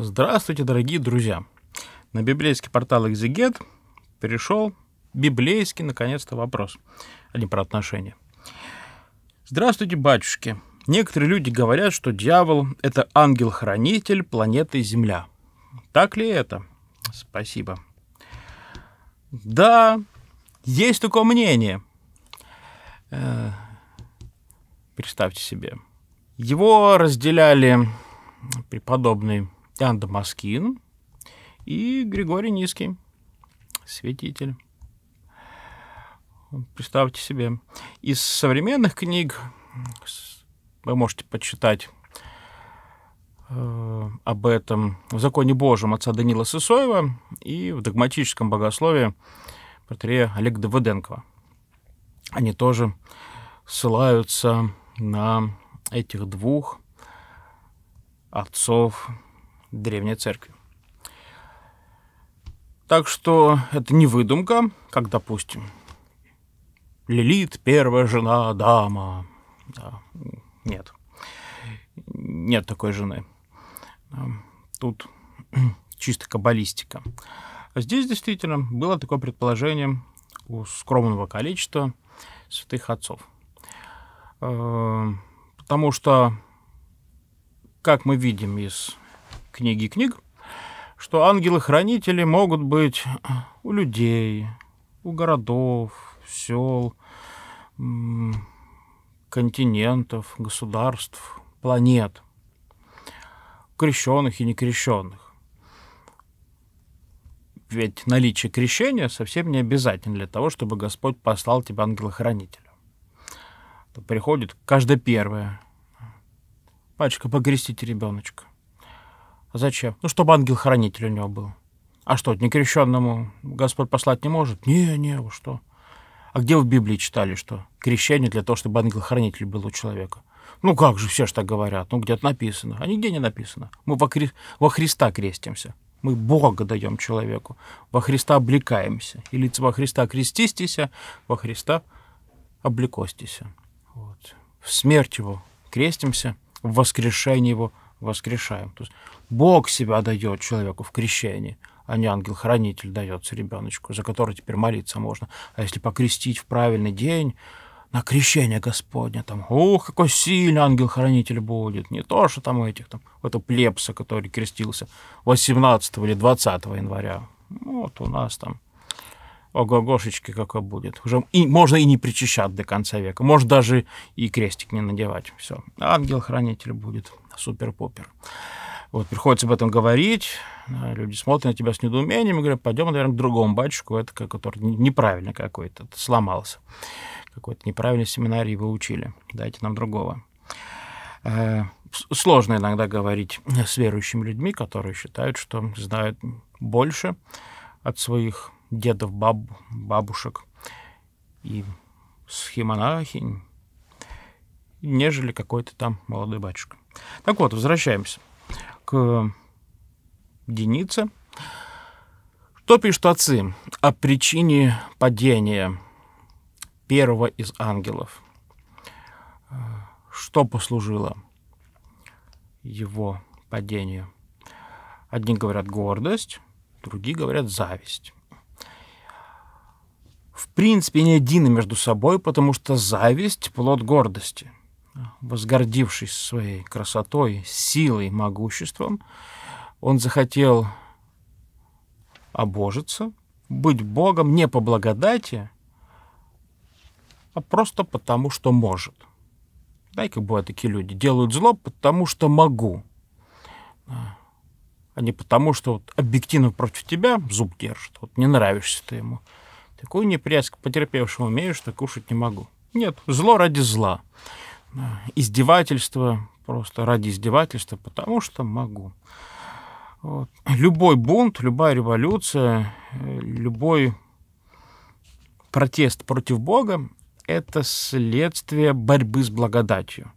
Здравствуйте, дорогие друзья! На библейский портал Exeget перешел библейский, наконец-то, вопрос, а не про отношения. Здравствуйте, батюшки! Некоторые люди говорят, что дьявол – это ангел-хранитель планеты Земля. Так ли это? Спасибо. Да, есть такое мнение. Э, представьте себе. Его разделяли преподобный Ан Дамаскин и Григорий Низкий, святитель. Представьте себе. Из современных книг вы можете почитать э, об этом в «Законе Божьем» отца Данила Сысоева и в «Догматическом богословии» протерея Олега Давыденкова. Они тоже ссылаются на этих двух отцов Древней Церкви. Так что это не выдумка, как, допустим, Лилит, первая жена Адама. Да. Нет. Нет такой жены. Тут чисто каббалистика. А здесь действительно было такое предположение у скромного количества святых отцов. Э, потому что, как мы видим из книги книг, что ангелы-хранители могут быть у людей, у городов, сел, континентов, государств, планет, крещенных и некрещенных. Ведь наличие крещения совсем не обязательно для того, чтобы Господь послал тебя ангела-хранителя. Приходит каждое первое. Пачка, покрестите ребеночка. Зачем? Ну, чтобы ангел-хранитель у него был. А что, некрещенному Господь послать не может? Не, не, вы что? А где в Библии читали, что крещение для того, чтобы ангел-хранитель был у человека? Ну как же, все ж так говорят. Ну где-то написано. А нигде не написано. Мы во, Хри... во Христа крестимся. Мы Бога даем человеку. Во Христа облекаемся. И лица во Христа крестистися, во Христа облекостися. Вот. В смерть его крестимся, в воскрешение его воскрешаем. То есть Бог себя дает человеку в крещении, а не ангел-хранитель дается ребеночку, за который теперь молиться можно. А если покрестить в правильный день, на крещение Господня, там, ух, какой сильный ангел-хранитель будет, не то, что там этих, там, этого плепса, который крестился 18 или 20 января. Вот у нас там ого-гошечки какой будет. Уже и, можно и не причащать до конца века. Может даже и крестик не надевать. Все. Ангел-хранитель будет. Супер-пупер. Вот, приходится об этом говорить, люди смотрят на тебя с недоумением и говорят, пойдем, наверное, к другому батюшку, это который неправильно какой-то, сломался. Какой-то неправильный семинарий вы учили, дайте нам другого. Э, сложно иногда говорить с верующими людьми, которые считают, что знают больше от своих дедов, баб, бабушек и схемонахинь, нежели какой-то там молодой батюшка. Так вот, возвращаемся к Денице. Что пишут отцы о причине падения первого из ангелов? Что послужило его падению? Одни говорят гордость, другие говорят зависть принципе не едины между собой, потому что зависть — плод гордости. Возгордившись своей красотой, силой, могуществом, он захотел обожиться, быть Богом не по благодати, а просто потому, что может. Знаете, как бывают такие люди? Делают зло, потому что могу. А, а не потому, что вот объективно против тебя зуб держит. Вот не нравишься ты ему. Такую неприязнь к потерпевшему имею, что кушать не могу. Нет, зло ради зла. Издевательство просто ради издевательства, потому что могу. Вот. Любой бунт, любая революция, любой протест против Бога — это следствие борьбы с благодатью.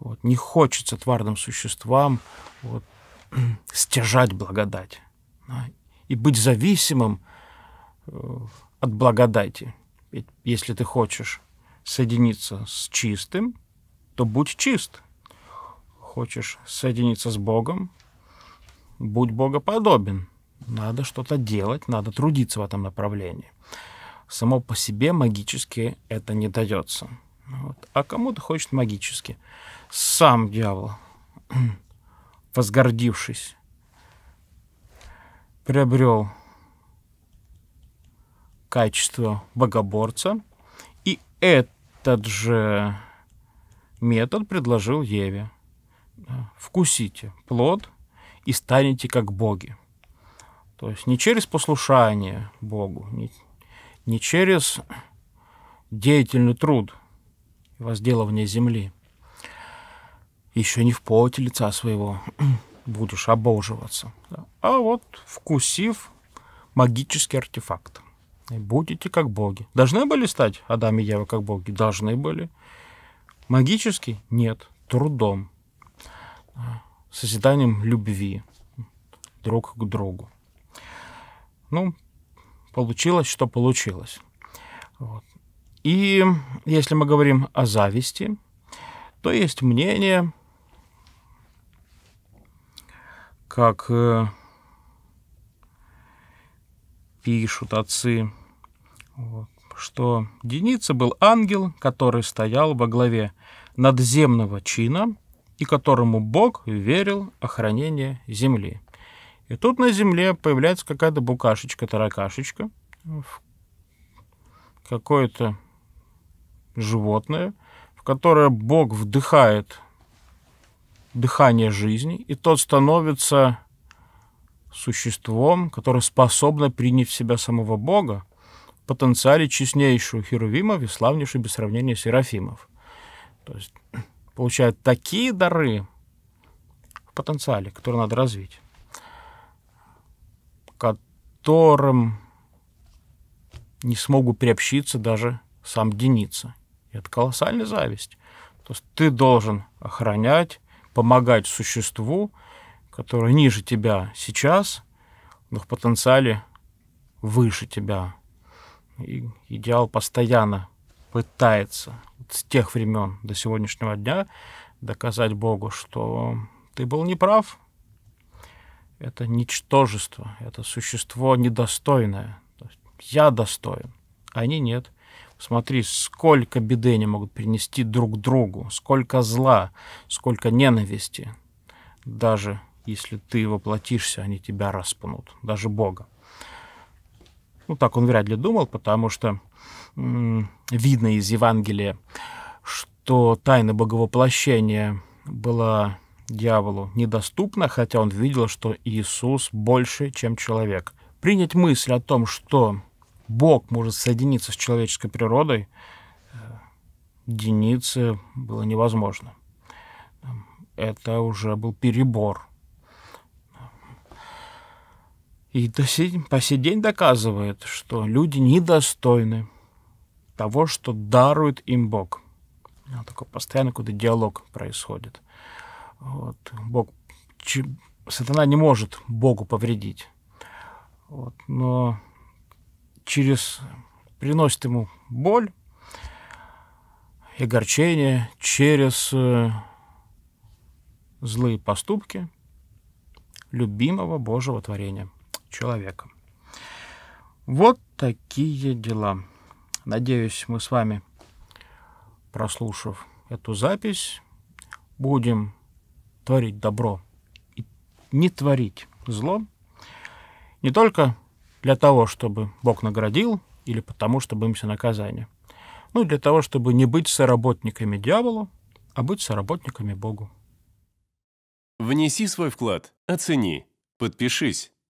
Вот. Не хочется тварным существам вот, стяжать благодать да, и быть зависимым э, от благодати. Ведь если ты хочешь соединиться с чистым, то будь чист. Хочешь соединиться с Богом, будь богоподобен. Надо что-то делать, надо трудиться в этом направлении. Само по себе магически это не дается. Вот. А кому-то хочет магически. Сам дьявол, возгордившись, приобрел качество богоборца. И этот же метод предложил Еве. Вкусите плод и станете как боги. То есть не через послушание Богу, не, не через деятельный труд возделывание земли. Еще не в поте лица своего будешь обоживаться, а вот вкусив магический артефакт будете как боги. Должны были стать Адам и Ева как боги? Должны были. Магически? Нет. Трудом. А, созиданием любви друг к другу. Ну, получилось, что получилось. Вот. И если мы говорим о зависти, то есть мнение, как э, пишут отцы, вот. Что Деница был ангел, который стоял во главе надземного чина и которому Бог верил охранение земли. И тут на земле появляется какая-то букашечка-таракашечка, какое-то животное, в которое Бог вдыхает дыхание жизни, и тот становится существом, которое способно принять в себя самого Бога, потенциале честнейшую Херувимов и славнейшую без сравнения Серафимов. То есть получают такие дары в потенциале, которые надо развить, которым не смогу приобщиться даже сам Деница. И это колоссальная зависть. То есть ты должен охранять, помогать существу, которое ниже тебя сейчас, но в потенциале выше тебя и идеал постоянно пытается с тех времен до сегодняшнего дня доказать Богу, что ты был неправ. Это ничтожество, это существо недостойное. Я достоин, а они нет. Смотри, сколько беды они могут принести друг другу, сколько зла, сколько ненависти. Даже если ты воплотишься, они тебя распнут, даже Бога. Ну, так он вряд ли думал, потому что м- видно из Евангелия, что тайна боговоплощения была дьяволу недоступна, хотя он видел, что Иисус больше, чем человек. Принять мысль о том, что Бог может соединиться с человеческой природой, э, Денице было невозможно. Это уже был перебор – и до сей, по сей день доказывает, что люди недостойны того, что дарует им Бог. Вот такой постоянно какой-то диалог происходит. Вот. Бог, че, сатана не может Богу повредить, вот. но через приносит ему боль и огорчение через э, злые поступки любимого Божьего творения – Человеком. Вот такие дела. Надеюсь, мы с вами, прослушав эту запись, будем творить добро и не творить зло. Не только для того, чтобы Бог наградил, или потому, что боимся наказания. Ну, для того, чтобы не быть соработниками дьяволу, а быть соработниками Богу. Внеси свой вклад, оцени, подпишись